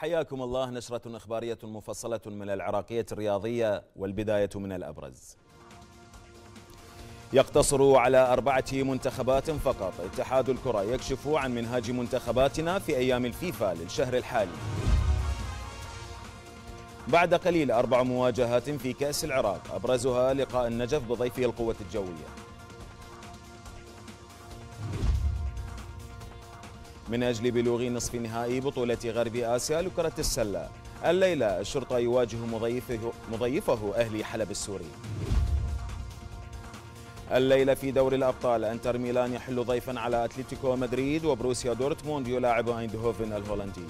حياكم الله نشرة أخبارية مفصلة من العراقية الرياضية والبداية من الأبرز يقتصر على أربعة منتخبات فقط اتحاد الكرة يكشف عن منهاج منتخباتنا في أيام الفيفا للشهر الحالي بعد قليل أربع مواجهات في كأس العراق أبرزها لقاء النجف بضيفه القوة الجوية من أجل بلوغ نصف نهائي بطولة غرب آسيا لكرة السلة الليلة الشرطة يواجه مضيفه, مضيفه أهلي حلب السوري الليلة في دوري الأبطال أنتر ميلان يحل ضيفا على أتلتيكو مدريد وبروسيا دورتموند يلاعب أيندهوفن الهولندي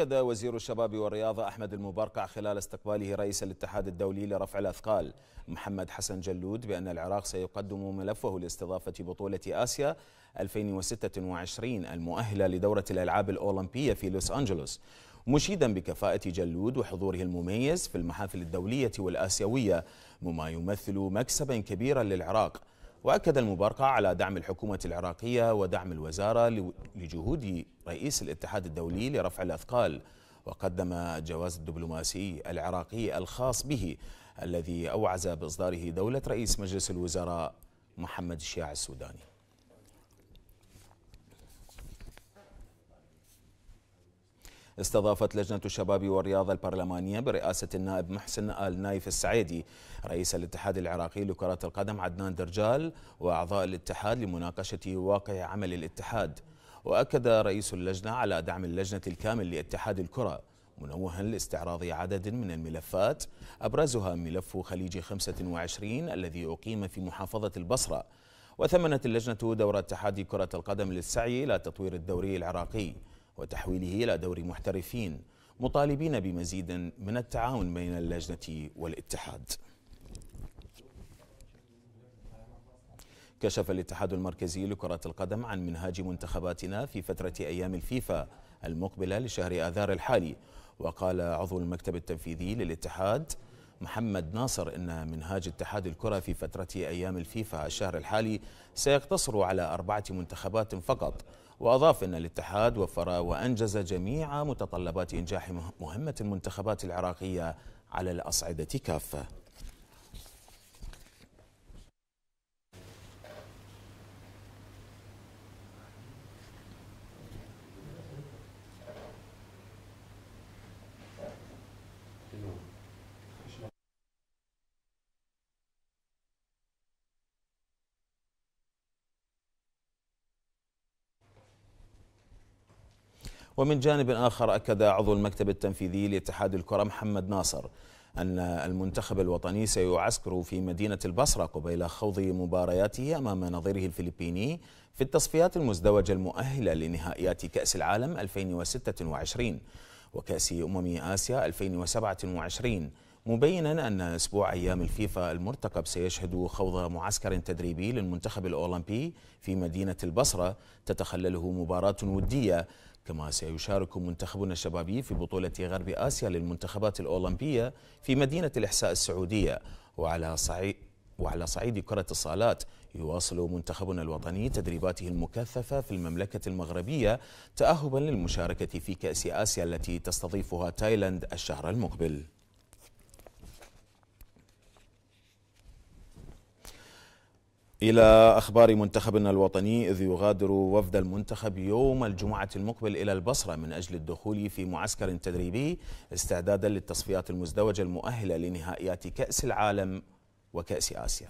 أكد وزير الشباب والرياضة أحمد المبرقع خلال استقباله رئيس الاتحاد الدولي لرفع الأثقال محمد حسن جلود بأن العراق سيقدم ملفه لاستضافة بطولة آسيا 2026 المؤهلة لدورة الألعاب الأولمبية في لوس أنجلوس مشيدا بكفاءة جلود وحضوره المميز في المحافل الدولية والآسيوية مما يمثل مكسبا كبيرا للعراق وأكد المباركة على دعم الحكومة العراقية ودعم الوزارة لجهود رئيس الاتحاد الدولي لرفع الأثقال وقدم الجواز الدبلوماسي العراقي الخاص به الذي أوعز بإصداره دولة رئيس مجلس الوزراء محمد الشياع السوداني استضافت لجنة الشباب والرياضة البرلمانية برئاسة النائب محسن آل نايف السعيدي رئيس الاتحاد العراقي لكرة القدم عدنان درجال وأعضاء الاتحاد لمناقشة واقع عمل الاتحاد وأكد رئيس اللجنة على دعم اللجنة الكامل لاتحاد الكرة منوها لاستعراض عدد من الملفات أبرزها ملف خليج 25 الذي أقيم في محافظة البصرة وثمنت اللجنة دور اتحاد كرة القدم للسعي إلى تطوير الدوري العراقي وتحويله إلى دور محترفين مطالبين بمزيد من التعاون بين اللجنة والاتحاد كشف الاتحاد المركزي لكرة القدم عن منهاج منتخباتنا في فترة أيام الفيفا المقبلة لشهر آذار الحالي وقال عضو المكتب التنفيذي للاتحاد محمد ناصر إن منهاج اتحاد الكرة في فترة أيام الفيفا الشهر الحالي سيقتصر على أربعة منتخبات فقط وأضاف أن الاتحاد وفر وأنجز جميع متطلبات إنجاح مهمة المنتخبات العراقية على الأصعدة كافة ومن جانب آخر أكد عضو المكتب التنفيذي لاتحاد الكرة محمد ناصر أن المنتخب الوطني سيعسكر في مدينة البصرة قبيل خوض مبارياته أمام نظيره الفلبيني في التصفيات المزدوجة المؤهلة لنهائيات كأس العالم 2026 وكأس أمم آسيا 2027 مبينا أن أسبوع أيام الفيفا المرتقب سيشهد خوض معسكر تدريبي للمنتخب الأولمبي في مدينة البصرة تتخلله مباراة ودية كما سيشارك منتخبنا الشبابي في بطولة غرب آسيا للمنتخبات الأولمبية في مدينة الإحساء السعودية وعلى صعيد وعلى صعيد كرة الصالات يواصل منتخبنا الوطني تدريباته المكثفة في المملكة المغربية تأهبا للمشاركة في كأس آسيا التي تستضيفها تايلاند الشهر المقبل إلى أخبار منتخبنا الوطني إذ يغادر وفد المنتخب يوم الجمعة المقبل إلى البصرة من أجل الدخول في معسكر تدريبي استعدادا للتصفيات المزدوجة المؤهلة لنهائيات كأس العالم وكأس آسيا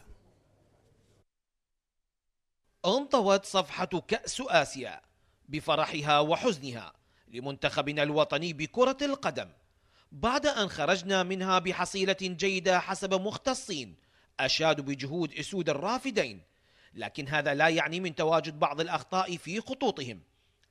انطوت صفحة كأس آسيا بفرحها وحزنها لمنتخبنا الوطني بكرة القدم بعد أن خرجنا منها بحصيلة جيدة حسب مختصين أشادوا بجهود أسود الرافدين لكن هذا لا يعني من تواجد بعض الأخطاء في خطوطهم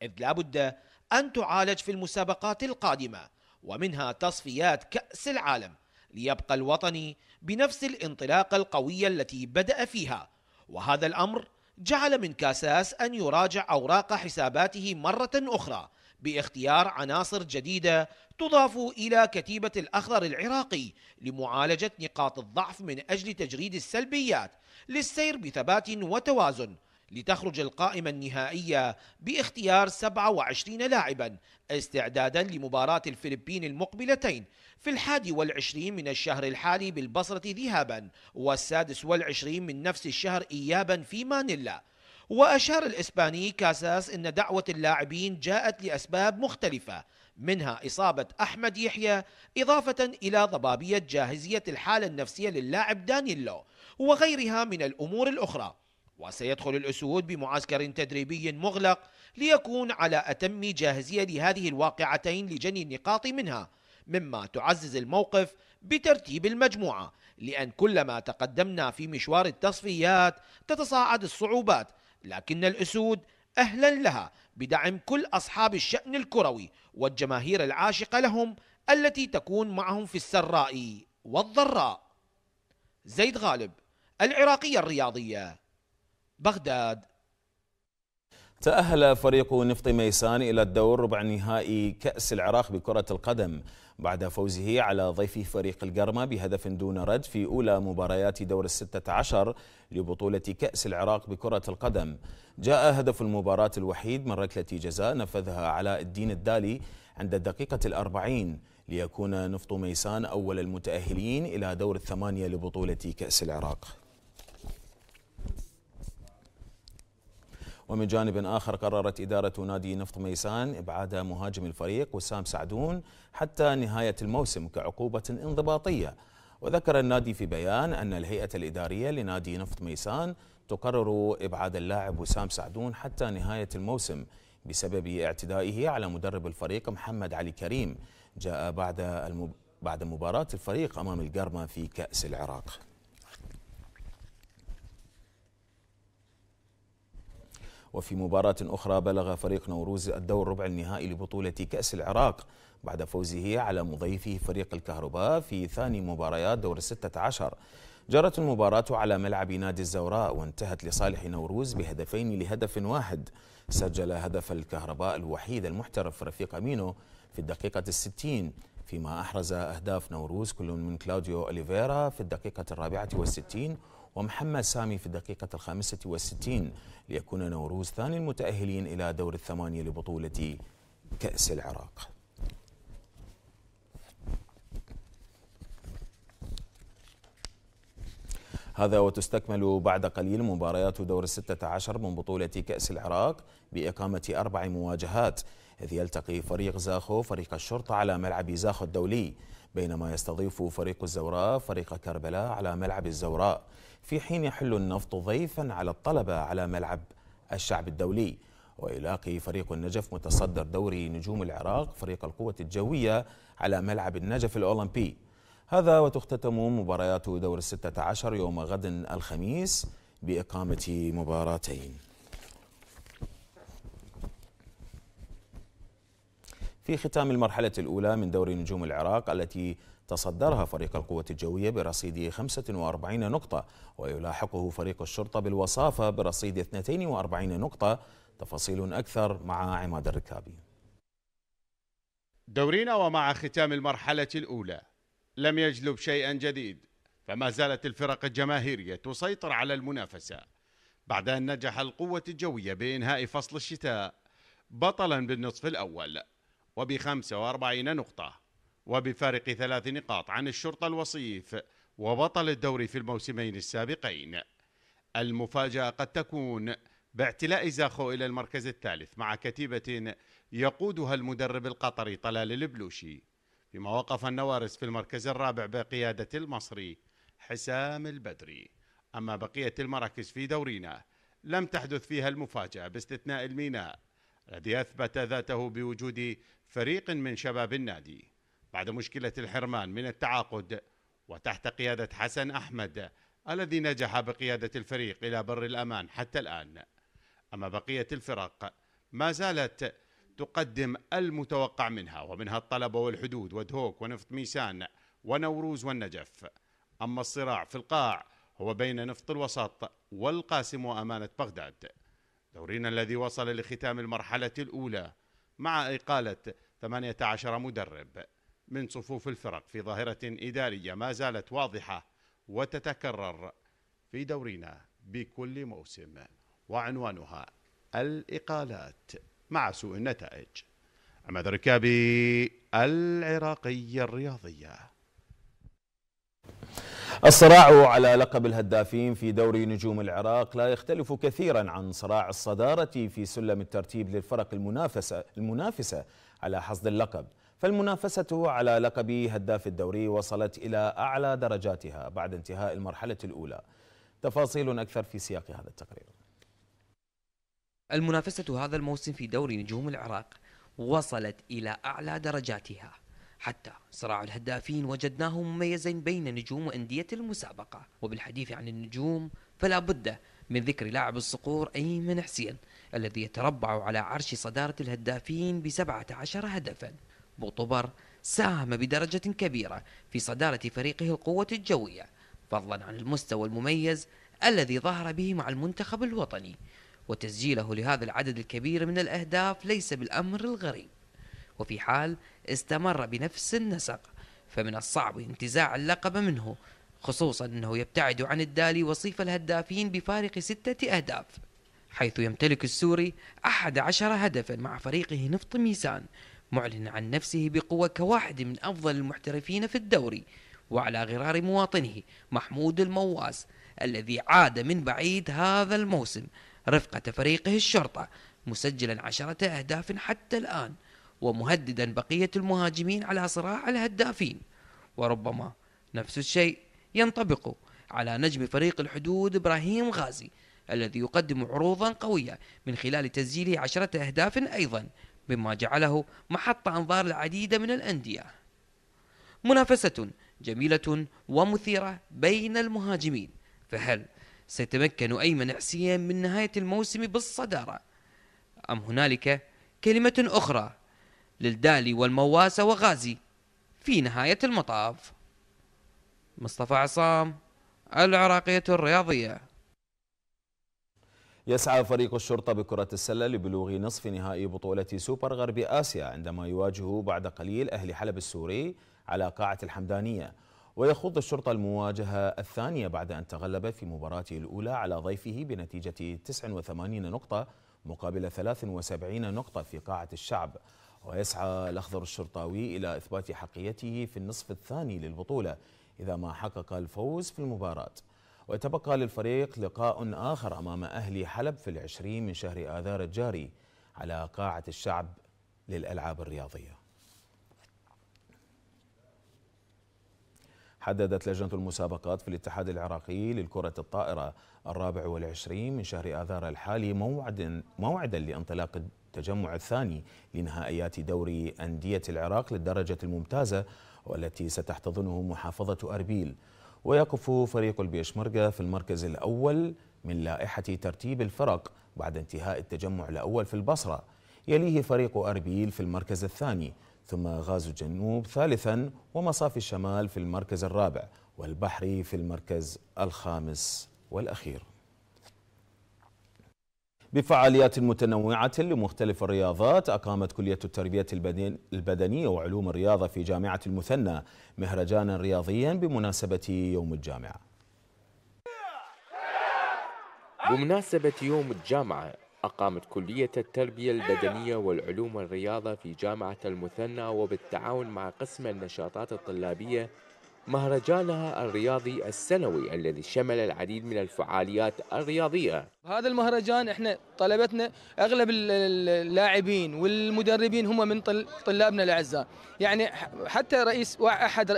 إذ لا بد أن تعالج في المسابقات القادمة ومنها تصفيات كأس العالم ليبقى الوطني بنفس الانطلاقة القوية التي بدأ فيها وهذا الأمر جعل من كاساس أن يراجع أوراق حساباته مرة أخرى باختيار عناصر جديدة تضاف إلى كتيبة الأخضر العراقي لمعالجة نقاط الضعف من أجل تجريد السلبيات للسير بثبات وتوازن لتخرج القائمة النهائية باختيار 27 لاعبا استعدادا لمباراة الفلبين المقبلتين في الحادي والعشرين من الشهر الحالي بالبصرة ذهابا والسادس والعشرين من نفس الشهر إيابا في مانيلا وأشار الإسباني كاساس أن دعوة اللاعبين جاءت لأسباب مختلفة منها إصابة أحمد يحيى إضافة إلى ضبابية جاهزية الحالة النفسية للاعب دانييلو وغيرها من الأمور الأخرى وسيدخل الأسود بمعسكر تدريبي مغلق ليكون على أتم جاهزية لهذه الواقعتين لجني النقاط منها مما تعزز الموقف بترتيب المجموعة لأن كلما تقدمنا في مشوار التصفيات تتصاعد الصعوبات لكن الأسود أهلا لها بدعم كل أصحاب الشأن الكروي والجماهير العاشقة لهم التي تكون معهم في السراء والضراء زيد غالب العراقية الرياضية بغداد تأهل فريق نفط ميسان إلى الدور ربع نهائي كأس العراق بكرة القدم بعد فوزه على ضيف فريق القرمة بهدف دون رد في أولى مباريات دور الستة عشر لبطولة كأس العراق بكرة القدم جاء هدف المباراة الوحيد من ركلة جزاء نفذها علاء الدين الدالي عند الدقيقة الأربعين ليكون نفط ميسان أول المتأهلين إلى دور الثمانية لبطولة كأس العراق ومن جانب آخر قررت إدارة نادي نفط ميسان إبعاد مهاجم الفريق وسام سعدون حتى نهاية الموسم كعقوبة انضباطية وذكر النادي في بيان أن الهيئة الإدارية لنادي نفط ميسان تقرر إبعاد اللاعب وسام سعدون حتى نهاية الموسم بسبب اعتدائه على مدرب الفريق محمد علي كريم جاء بعد المب... بعد مباراة الفريق أمام القرمة في كأس العراق وفي مباراة أخرى بلغ فريق نوروز الدور ربع النهائي لبطولة كأس العراق بعد فوزه على مضيفه فريق الكهرباء في ثاني مباريات دور الستة عشر جرت المباراة على ملعب نادي الزوراء وانتهت لصالح نوروز بهدفين لهدف واحد سجل هدف الكهرباء الوحيد المحترف رفيق أمينو في الدقيقة الستين فيما أحرز أهداف نوروز كل من كلاوديو أوليفيرا في الدقيقة الرابعة والستين ومحمد سامي في الدقيقة الخامسة والستين ليكون نوروز ثاني المتأهلين إلى دور الثمانية لبطولة كأس العراق هذا وتستكمل بعد قليل مباريات دور الستة عشر من بطولة كأس العراق بإقامة أربع مواجهات إذ يلتقي فريق زاخو فريق الشرطة على ملعب زاخو الدولي بينما يستضيف فريق الزوراء فريق كربلاء على ملعب الزوراء في حين يحل النفط ضيفا على الطلبة على ملعب الشعب الدولي ويلاقي فريق النجف متصدر دوري نجوم العراق فريق القوة الجوية على ملعب النجف الأولمبي هذا وتختتم مباريات دور الستة عشر يوم غد الخميس بإقامة مباراتين في ختام المرحلة الأولى من دوري نجوم العراق التي تصدرها فريق القوة الجوية برصيد 45 نقطة ويلاحقه فريق الشرطة بالوصافة برصيد 42 نقطة تفاصيل أكثر مع عماد الركابي دورينا ومع ختام المرحلة الأولى لم يجلب شيئا جديد فما زالت الفرق الجماهيرية تسيطر على المنافسة بعد أن نجح القوة الجوية بإنهاء فصل الشتاء بطلا بالنصف الأول وب 45 نقطة وبفارق ثلاث نقاط عن الشرطة الوصيف وبطل الدوري في الموسمين السابقين المفاجأة قد تكون باعتلاء زاخو إلى المركز الثالث مع كتيبة يقودها المدرب القطري طلال البلوشي فيما وقف النوارس في المركز الرابع بقيادة المصري حسام البدري أما بقية المراكز في دورينا لم تحدث فيها المفاجأة باستثناء الميناء الذي أثبت ذاته بوجود فريق من شباب النادي بعد مشكلة الحرمان من التعاقد وتحت قيادة حسن أحمد الذي نجح بقيادة الفريق إلى بر الأمان حتى الآن أما بقية الفرق ما زالت تقدم المتوقع منها ومنها الطلبة والحدود ودهوك ونفط ميسان ونوروز والنجف أما الصراع في القاع هو بين نفط الوسط والقاسم وأمانة بغداد دورينا الذي وصل لختام المرحلة الأولى مع إقالة 18 مدرب من صفوف الفرق في ظاهرة إدارية ما زالت واضحة وتتكرر في دورينا بكل موسم وعنوانها الإقالات مع سوء النتائج عماد الركابي العراقية الرياضية الصراع على لقب الهدافين في دوري نجوم العراق لا يختلف كثيرا عن صراع الصدارة في سلم الترتيب للفرق المنافسة المنافسة على حصد اللقب فالمنافسة على لقب هداف الدوري وصلت إلى أعلى درجاتها بعد انتهاء المرحلة الأولى تفاصيل أكثر في سياق هذا التقرير المنافسة هذا الموسم في دوري نجوم العراق وصلت إلى أعلى درجاتها حتى صراع الهدافين وجدناه مميزا بين نجوم أندية المسابقة وبالحديث عن النجوم فلا بد من ذكر لاعب الصقور أيمن حسين الذي يتربع على عرش صدارة الهدافين بسبعة عشر هدفا بوطبر ساهم بدرجة كبيرة في صدارة فريقه القوة الجوية فضلا عن المستوى المميز الذي ظهر به مع المنتخب الوطني وتسجيله لهذا العدد الكبير من الأهداف ليس بالأمر الغريب وفي حال استمر بنفس النسق فمن الصعب انتزاع اللقب منه خصوصا أنه يبتعد عن الدالي وصيف الهدافين بفارق ستة أهداف حيث يمتلك السوري أحد عشر هدفا مع فريقه نفط ميسان معلن عن نفسه بقوة كواحد من أفضل المحترفين في الدوري وعلى غرار مواطنه محمود المواس الذي عاد من بعيد هذا الموسم رفقة فريقه الشرطة مسجلا عشرة أهداف حتى الآن ومهددا بقية المهاجمين على صراع الهدافين وربما نفس الشيء ينطبق على نجم فريق الحدود إبراهيم غازي الذي يقدم عروضا قوية من خلال تسجيل عشرة أهداف أيضا مما جعله محط أنظار العديد من الأندية منافسة جميلة ومثيرة بين المهاجمين فهل سيتمكن أيمن حسين من نهاية الموسم بالصدارة أم هنالك كلمة أخرى للدالي والمواسة وغازي في نهاية المطاف مصطفى عصام العراقية الرياضية يسعى فريق الشرطة بكرة السلة لبلوغ نصف نهائي بطولة سوبر غرب آسيا عندما يواجه بعد قليل أهل حلب السوري على قاعة الحمدانية ويخوض الشرطة المواجهة الثانية بعد أن تغلب في مباراته الأولى على ضيفه بنتيجة 89 نقطة مقابل 73 نقطة في قاعة الشعب ويسعى الأخضر الشرطاوي إلى إثبات حقيته في النصف الثاني للبطولة إذا ما حقق الفوز في المباراة وتبقى للفريق لقاء آخر أمام أهلي حلب في العشرين من شهر آذار الجاري على قاعة الشعب للألعاب الرياضية حددت لجنة المسابقات في الاتحاد العراقي للكرة الطائرة الرابع والعشرين من شهر آذار الحالي موعد موعدا لانطلاق التجمع الثاني لنهائيات دوري أندية العراق للدرجة الممتازة والتي ستحتضنه محافظة أربيل ويقف فريق البيشمركة في المركز الأول من لائحة ترتيب الفرق بعد انتهاء التجمع الأول في البصرة يليه فريق أربيل في المركز الثاني ثم غاز الجنوب ثالثا ومصافي الشمال في المركز الرابع والبحري في المركز الخامس والأخير بفعاليات متنوعة لمختلف الرياضات أقامت كلية التربية البدنية وعلوم الرياضة في جامعة المثنى مهرجانا رياضيا بمناسبة يوم الجامعة بمناسبة يوم الجامعة أقامت كلية التربية البدنية والعلوم الرياضة في جامعة المثنى وبالتعاون مع قسم النشاطات الطلابية مهرجانها الرياضي السنوي الذي شمل العديد من الفعاليات الرياضية هذا المهرجان احنا طلبتنا اغلب اللاعبين والمدربين هم من طلابنا الاعزاء يعني حتى رئيس احد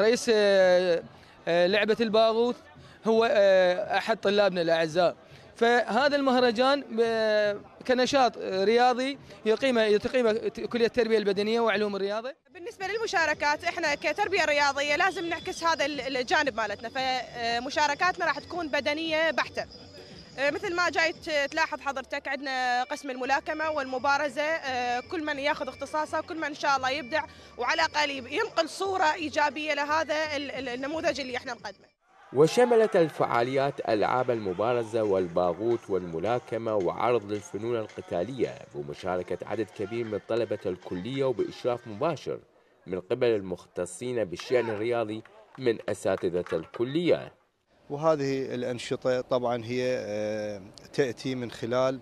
رئيس آه، آه، لعبة الباغوث هو آه، احد طلابنا الاعزاء فهذا المهرجان كنشاط رياضي يقيمه تقيمه كليه التربيه البدنيه وعلوم الرياضه. بالنسبه للمشاركات احنا كتربيه رياضيه لازم نعكس هذا الجانب مالتنا فمشاركاتنا راح تكون بدنيه بحته. آه، مثل ما جاي تلاحظ حضرتك عندنا قسم الملاكمه والمبارزه آه، كل من ياخذ اختصاصه كل من ان شاء الله يبدع وعلى الاقل ينقل صوره ايجابيه لهذا النموذج اللي احنا نقدمه. وشملت الفعاليات ألعاب المبارزة والباغوت والملاكمة وعرض للفنون القتالية بمشاركة عدد كبير من طلبة الكلية وبإشراف مباشر من قبل المختصين بالشأن الرياضي من أساتذة الكلية وهذه الأنشطة طبعا هي آه، تأتي من خلال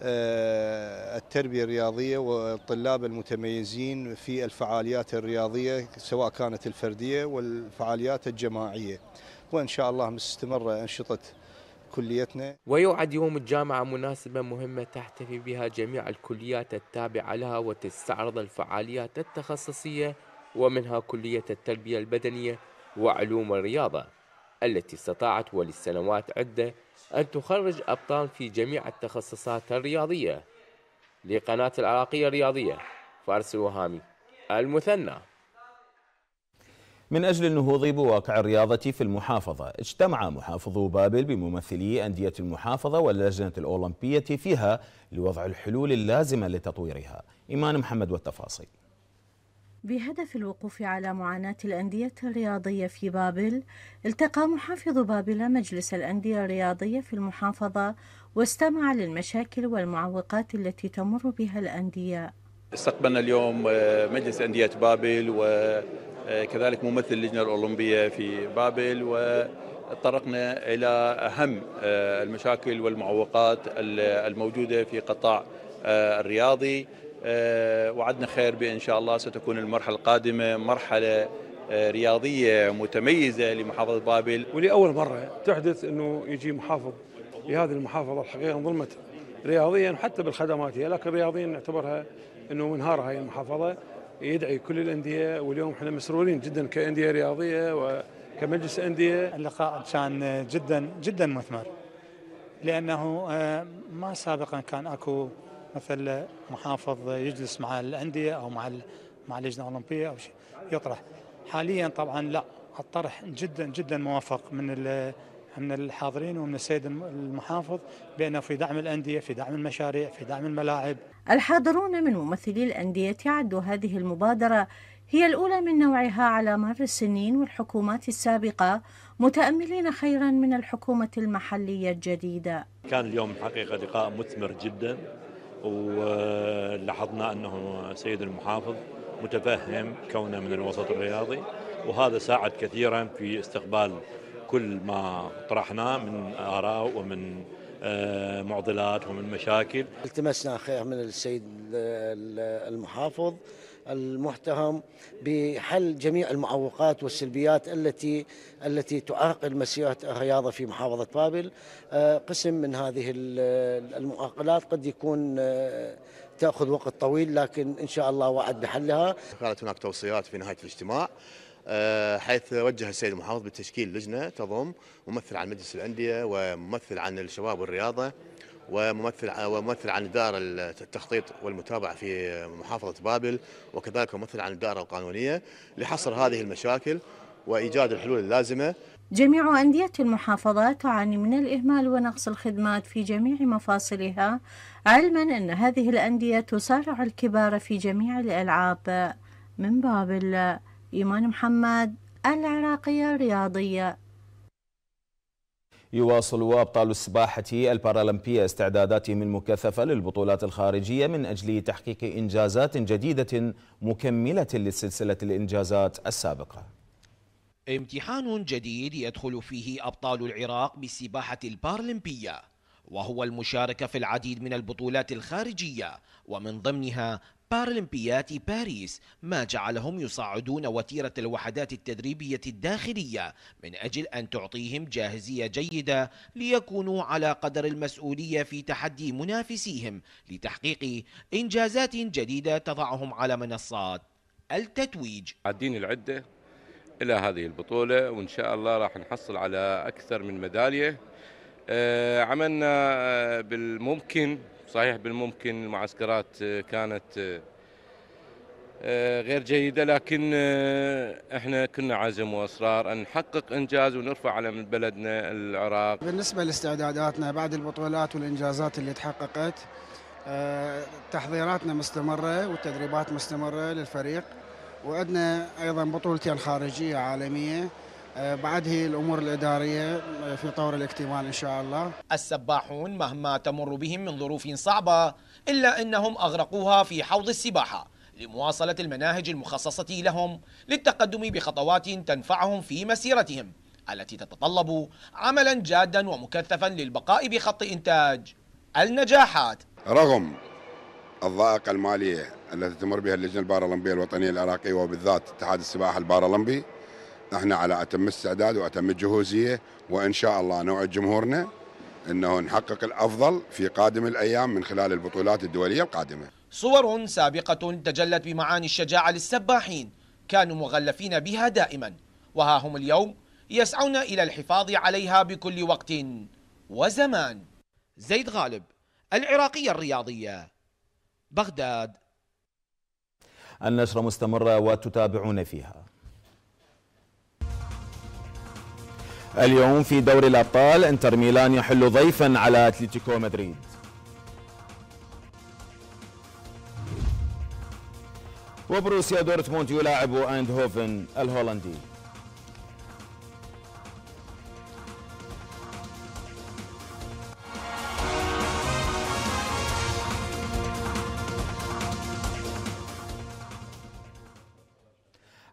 آه، التربية الرياضية والطلاب المتميزين في الفعاليات الرياضية سواء كانت الفردية والفعاليات الجماعية وإن شاء الله مستمرة أنشطة كليتنا ويعد يوم الجامعة مناسبة مهمة تحتفي بها جميع الكليات التابعة لها وتستعرض الفعاليات التخصصية ومنها كلية التربية البدنية وعلوم الرياضة التي استطاعت ولسنوات عدة أن تخرج أبطال في جميع التخصصات الرياضية لقناة العراقية الرياضية فارس الوهامي المثنى من أجل النهوض بواقع الرياضة في المحافظة اجتمع محافظو بابل بممثلي أندية المحافظة واللجنة الأولمبية فيها لوضع الحلول اللازمة لتطويرها إيمان محمد والتفاصيل بهدف الوقوف على معاناة الأندية الرياضية في بابل التقى محافظ بابل مجلس الأندية الرياضية في المحافظة واستمع للمشاكل والمعوقات التي تمر بها الأندية استقبلنا اليوم آه، مجلس أندية بابل وكذلك آه، ممثل اللجنة الأولمبية في بابل وتطرقنا إلى أهم آه، المشاكل والمعوقات الموجودة في قطاع الرياضي وعدنا خير بإن شاء الله ستكون المرحلة القادمة مرحلة رياضية متميزة لمحافظة بابل ولأول مرة تحدث أنه يجي محافظ لهذه المحافظة الحقيقة انظلمت رياضيا حتى بالخدمات هي لكن رياضيا نعتبرها انه منهار هاي المحافظه يدعي كل الانديه واليوم احنا مسرورين جدا كانديه رياضيه وكمجلس انديه اللقاء كان جدا جدا مثمر لانه آه، ما سابقا كان اكو مثل محافظ يجلس مع الانديه او مع مع اللجنه الاولمبيه او شيء يطرح حاليا طبعا لا الطرح جدا جدا موافق من من الحاضرين ومن السيد المحافظ بأنه في دعم الأندية في دعم المشاريع في دعم الملاعب الحاضرون من ممثلي الأندية عدوا هذه المبادرة هي الأولى من نوعها على مر السنين والحكومات السابقة متأملين خيرا من الحكومة المحلية الجديدة كان اليوم حقيقة لقاء مثمر جدا ولاحظنا أنه سيد المحافظ متفهم كونه من الوسط الرياضي وهذا ساعد كثيرا في استقبال كل ما طرحناه من آراء ومن آه، معضلات ومن مشاكل التمسنا خير من السيد المحافظ المحتهم بحل جميع المعوقات والسلبيات التي التي تعرقل مسيره الرياضه في محافظه بابل آه، قسم من هذه المعوقات قد يكون آه، تاخذ وقت طويل لكن ان شاء الله وعد بحلها كانت هناك توصيات في نهايه الاجتماع آه، حيث وجه السيد المحافظ بتشكيل لجنه تضم ممثل عن مجلس الانديه وممثل عن الشباب والرياضه وممثل وممثل عن دار التخطيط والمتابعه في محافظه بابل وكذلك ممثل عن الدائره القانونيه لحصر هذه المشاكل وايجاد الحلول اللازمه جميع أندية المحافظة تعاني من الإهمال ونقص الخدمات في جميع مفاصلها علما أن هذه الأندية تسارع الكبار في جميع الألعاب من بابل إيمان محمد العراقية الرياضية يواصل أبطال السباحة البارالمبية استعداداتهم المكثفة للبطولات الخارجية من أجل تحقيق إنجازات جديدة مكملة لسلسلة الإنجازات السابقة امتحان جديد يدخل فيه أبطال العراق بالسباحة البارالمبية وهو المشاركة في العديد من البطولات الخارجية ومن ضمنها بارلمبيات باريس ما جعلهم يصعدون وتيرة الوحدات التدريبية الداخلية من أجل أن تعطيهم جاهزية جيدة ليكونوا على قدر المسؤولية في تحدي منافسيهم لتحقيق إنجازات جديدة تضعهم على منصات التتويج عادين العدة إلى هذه البطولة وإن شاء الله راح نحصل على أكثر من ميدالية آه، عملنا آه، بالممكن صحيح بالممكن المعسكرات آه، كانت غير جيدة لكن احنا كنا عزم واصرار ان نحقق انجاز ونرفع علم بلدنا العراق. بالنسبة لاستعداداتنا بعد البطولات والانجازات اللي تحققت تحضيراتنا مستمرة والتدريبات مستمرة للفريق وعندنا ايضا بطولتين خارجية عالمية آه، بعده الأمور الإدارية آه، في طور الاكتمال إن شاء الله السباحون مهما تمر بهم من ظروف صعبة إلا أنهم أغرقوها في حوض السباحة لمواصلة المناهج المخصصة لهم للتقدم بخطوات تنفعهم في مسيرتهم التي تتطلب عملا جادا ومكثفا للبقاء بخط إنتاج النجاحات رغم الضائقة المالية التي تمر بها اللجنة البارالمبية الوطنية العراقية وبالذات اتحاد السباحة البارالمبي احنا على اتم استعداد واتم الجهوزيه وان شاء الله نوعد جمهورنا انه نحقق الافضل في قادم الايام من خلال البطولات الدوليه القادمه. صور سابقه تجلت بمعاني الشجاعه للسباحين كانوا مغلفين بها دائما وها هم اليوم يسعون الى الحفاظ عليها بكل وقت وزمان. زيد غالب العراقيه الرياضيه بغداد. النشره مستمره وتتابعون فيها. اليوم في دوري الأبطال انتر ميلان يحل ضيفا على أتلتيكو مدريد وبروسيا دورتموند يلاعب هوفن الهولندي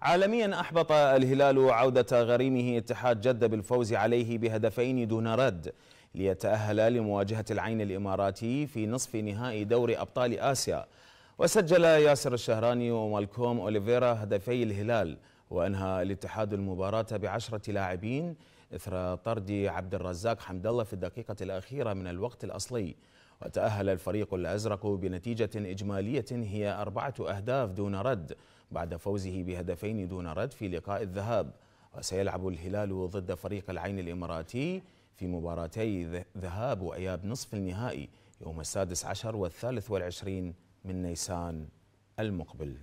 عالميا أحبط الهلال عودة غريمه اتحاد جدة بالفوز عليه بهدفين دون رد ليتأهل لمواجهة العين الإماراتي في نصف نهائي دوري أبطال آسيا وسجل ياسر الشهراني ومالكوم أوليفيرا هدفي الهلال وأنهى الاتحاد المباراة بعشرة لاعبين إثر طرد عبد الرزاق حمد الله في الدقيقة الأخيرة من الوقت الأصلي وتأهل الفريق الأزرق بنتيجة إجمالية هي أربعة أهداف دون رد بعد فوزه بهدفين دون رد في لقاء الذهاب وسيلعب الهلال ضد فريق العين الإماراتي في مباراتي ذهاب وإياب نصف النهائي يوم السادس عشر والثالث والعشرين من نيسان المقبل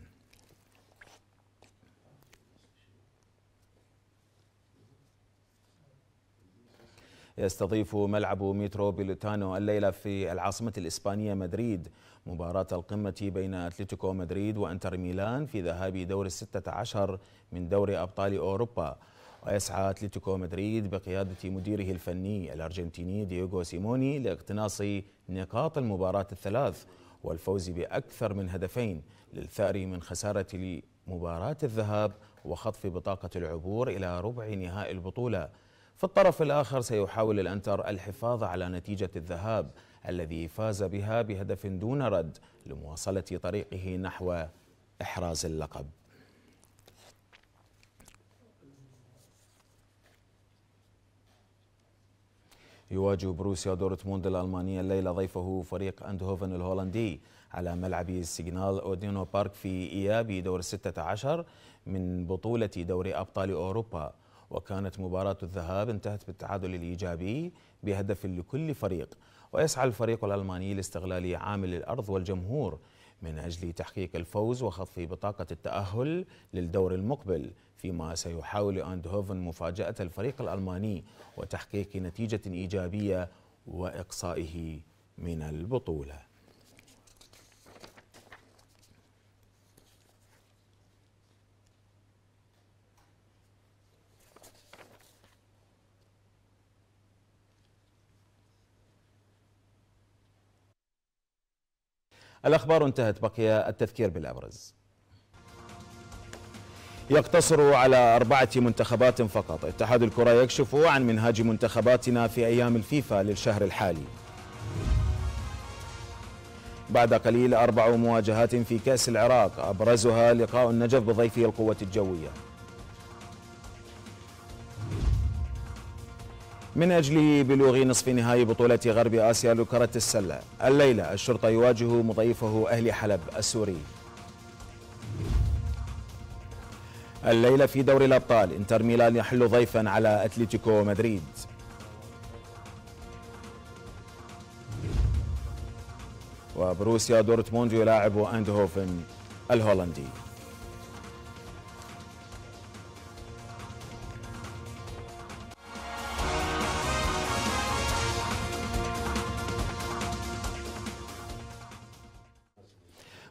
يستضيف ملعب مترو بيلوتانو الليلة في العاصمة الإسبانية مدريد مباراة القمة بين أتلتيكو مدريد وأنتر ميلان في ذهاب دور الستة عشر من دوري أبطال أوروبا ويسعى أتلتيكو مدريد بقيادة مديره الفني الأرجنتيني دييغو سيموني لاقتناص نقاط المباراة الثلاث والفوز بأكثر من هدفين للثأر من خسارة مباراة الذهاب وخطف بطاقة العبور إلى ربع نهائي البطولة في الطرف الآخر سيحاول الأنتر الحفاظ على نتيجة الذهاب الذي فاز بها بهدف دون رد لمواصلة طريقه نحو إحراز اللقب يواجه بروسيا دورتموند الألمانية الليلة ضيفه فريق أندهوفن الهولندي على ملعب سيجنال أودينو بارك في إيابي دور 16 من بطولة دوري أبطال أوروبا وكانت مباراة الذهاب انتهت بالتعادل الإيجابي بهدف لكل فريق ويسعى الفريق الألماني لاستغلال عامل الأرض والجمهور من أجل تحقيق الفوز وخفض بطاقة التأهل للدور المقبل فيما سيحاول أندهوفن مفاجأة الفريق الألماني وتحقيق نتيجة إيجابية وإقصائه من البطولة الأخبار انتهت بقي التذكير بالأبرز يقتصر على أربعة منتخبات فقط اتحاد الكرة يكشف عن منهاج منتخباتنا في أيام الفيفا للشهر الحالي بعد قليل أربع مواجهات في كأس العراق أبرزها لقاء النجف بضيفه القوة الجوية من أجله بلوغ نصف نهائي بطولة غرب آسيا لكرة السلة الليلة الشرطة يواجه مضيفه أهل حلب السوري الليلة في دوري الأبطال انتر ميلان يحل ضيفا على أتلتيكو مدريد وبروسيا دورتموند يلاعب أندهوفن الهولندي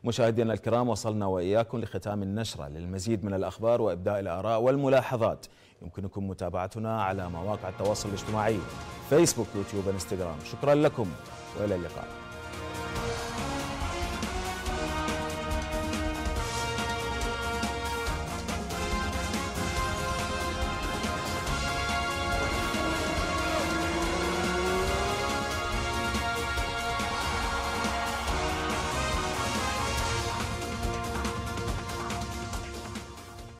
مشاهدينا الكرام وصلنا وإياكم لختام النشرة للمزيد من الأخبار وإبداء الآراء والملاحظات يمكنكم متابعتنا على مواقع التواصل الاجتماعي فيسبوك يوتيوب انستغرام شكرا لكم وإلى اللقاء